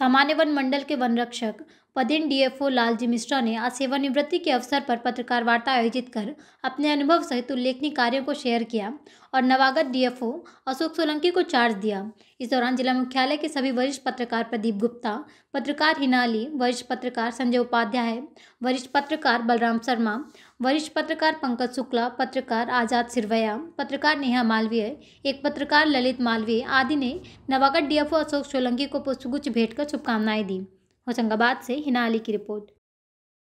सामान्य वन मंडल के वन रक्षक पदेन डीएफओ लालजी मिश्रा ने आज सेवानिवृत्ति के अवसर पर पत्रकार वार्ता आयोजित कर अपने अनुभव सहित उल्लेखनीय कार्यों को शेयर किया और नवागत डीएफओ अशोक सोलंकी को चार्ज दिया इस दौरान जिला मुख्यालय के सभी वरिष्ठ पत्रकार प्रदीप गुप्ता पत्रकार हिनाली वरिष्ठ पत्रकार संजय उपाध्याय वरिष्ठ पत्रकार बलराम शर्मा वरिष्ठ पत्रकार पंकज शुक्ला पत्रकार आजाद सिरवैया पत्रकार नेहा मालवीय एक पत्रकार ललित मालवीय आदि ने नवागत डीएफओ अशोक सोलंकी को पुष्पगुच्छ भेंट कर शुभकामनाएं दी होशंगाबाद से हिनाली की रिपोर्ट